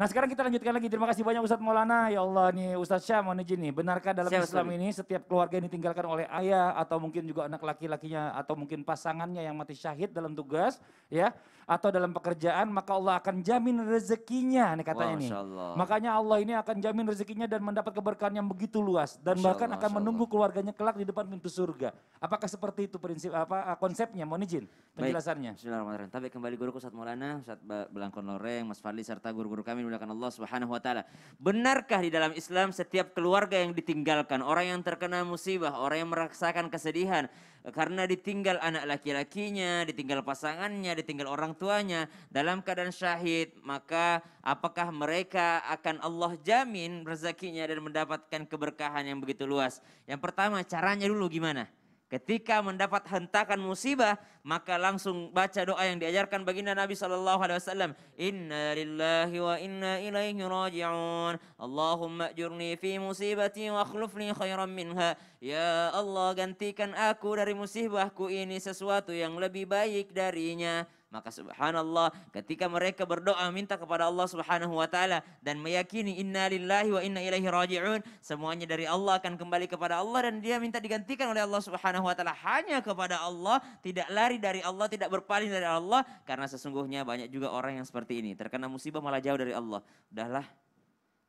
Nah sekarang kita lanjutkan lagi. Terima kasih banyak Ustadz Maulana. Ya Allah nih Ustadz Syah mau izin nih. Benarkah dalam Siap, Islam ini setiap keluarga yang ditinggalkan oleh ayah atau mungkin juga anak laki-lakinya atau mungkin pasangannya yang mati syahid dalam tugas ya atau dalam pekerjaan maka Allah akan jamin rezekinya nih katanya ini. nih. Makanya Allah ini akan jamin rezekinya dan mendapat keberkahan yang begitu luas dan Masya bahkan Allah, akan menunggu keluarganya kelak di depan pintu surga. Apakah seperti itu prinsip apa eh, konsepnya? Mohon izin penjelasannya. Baik, Bismillahirrahmanirrahim. Tapi kembali guruku Ustadz Maulana, Ustadz Belangkon Loreng, Mas Fadli serta guru-guru kami dimuliakan Allah Subhanahu wa taala. Benarkah di dalam Islam setiap keluarga yang ditinggalkan, orang yang terkena musibah, orang yang merasakan kesedihan karena ditinggal anak laki-lakinya, ditinggal pasangannya, ditinggal orang tuanya dalam keadaan syahid, maka apakah mereka akan Allah jamin rezekinya dan mendapatkan keberkahan yang begitu luas? Yang pertama caranya dulu gimana? Ketika mendapat hentakan musibah, maka langsung baca doa yang diajarkan baginda Nabi Shallallahu Alaihi Wasallam. Inna lillahi wa inna ilaihi raji'un. Allahumma ajurni fi musibati wa akhlufni khairan minha. Ya Allah gantikan aku dari musibahku ini sesuatu yang lebih baik darinya. Maka subhanallah ketika mereka berdoa minta kepada Allah subhanahu wa ta'ala. Dan meyakini inna lillahi wa inna ilaihi raji'un. Semuanya dari Allah akan kembali kepada Allah. Dan dia minta digantikan oleh Allah subhanahu wa ta'ala. Hanya kepada Allah. Tidak lari dari Allah. Tidak berpaling dari Allah. Karena sesungguhnya banyak juga orang yang seperti ini. Terkena musibah malah jauh dari Allah. Udahlah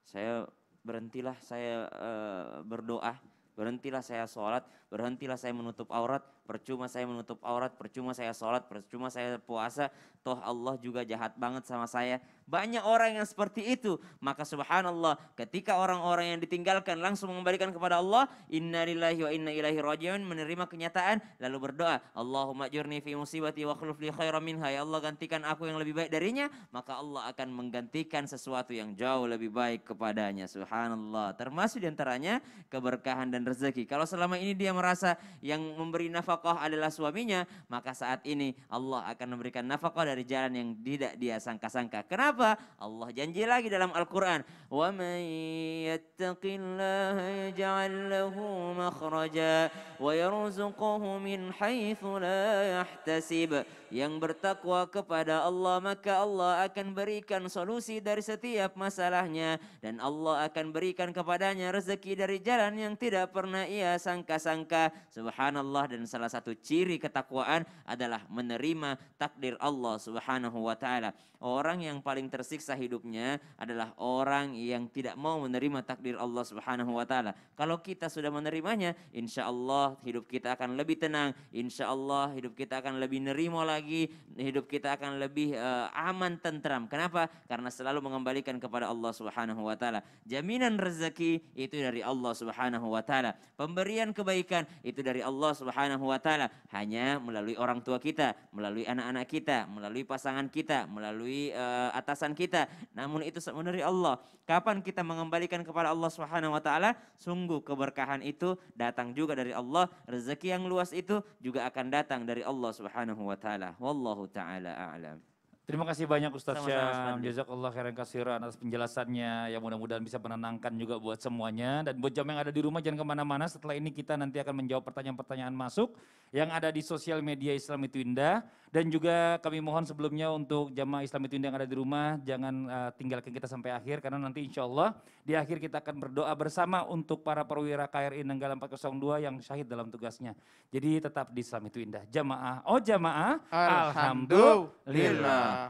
saya berhentilah saya uh, berdoa, berhentilah saya sholat, berhentilah saya menutup aurat, percuma saya menutup aurat, percuma saya sholat, percuma saya puasa, toh Allah juga jahat banget sama saya. Banyak orang yang seperti itu. Maka subhanallah ketika orang-orang yang ditinggalkan langsung mengembalikan kepada Allah, inna lillahi wa inna ilaihi rajiun menerima kenyataan lalu berdoa, Allahumma jurni fi musibati wa khluf li khairan minha. Ya Allah gantikan aku yang lebih baik darinya, maka Allah akan menggantikan sesuatu yang jauh lebih baik kepadanya. Subhanallah. Termasuk diantaranya keberkahan dan rezeki. Kalau selama ini dia merasa yang memberi nafkah nafkah adalah suaminya, maka saat ini Allah akan memberikan nafkah dari jalan yang tidak dia sangka-sangka. Kenapa? Allah janji lagi dalam Al-Qur'an, "Wa may yattaqillaha yaj'al lahu makhraja wa yarzuqhu min haitsu la yahtasib." Yang bertakwa kepada Allah maka Allah akan berikan solusi dari setiap masalahnya dan Allah akan berikan kepadanya rezeki dari jalan yang tidak pernah ia sangka-sangka. Subhanallah dan salam salah satu ciri ketakwaan adalah menerima takdir Allah Subhanahu wa taala. Orang yang paling tersiksa hidupnya adalah orang yang tidak mau menerima takdir Allah Subhanahu wa taala. Kalau kita sudah menerimanya, insya Allah hidup kita akan lebih tenang, insya Allah hidup kita akan lebih nerimo lagi, hidup kita akan lebih uh, aman tentram. Kenapa? Karena selalu mengembalikan kepada Allah Subhanahu wa taala. Jaminan rezeki itu dari Allah Subhanahu wa taala. Pemberian kebaikan itu dari Allah Subhanahu wa taala hanya melalui orang tua kita, melalui anak-anak kita, melalui pasangan kita, melalui uh, atasan kita. Namun itu sebenarnya Allah. Kapan kita mengembalikan kepada Allah Subhanahu wa taala? Sungguh keberkahan itu datang juga dari Allah, rezeki yang luas itu juga akan datang dari Allah Subhanahu wa taala. Wallahu taala a'lam. Terima kasih banyak Ustaz Syam. Jazakallah khairan kasiran atas penjelasannya. yang mudah-mudahan bisa menenangkan juga buat semuanya. Dan buat jam yang ada di rumah jangan kemana-mana. Setelah ini kita nanti akan menjawab pertanyaan-pertanyaan masuk yang ada di sosial media Islam itu indah. Dan juga kami mohon sebelumnya untuk jamaah Islam itu indah yang ada di rumah jangan uh, tinggalkan kita sampai akhir karena nanti insya Allah di akhir kita akan berdoa bersama untuk para perwira KRI Nenggalan 402 yang syahid dalam tugasnya. Jadi tetap di Islam itu indah. Jamaah, oh jamaah, alhamdulillah. alhamdulillah.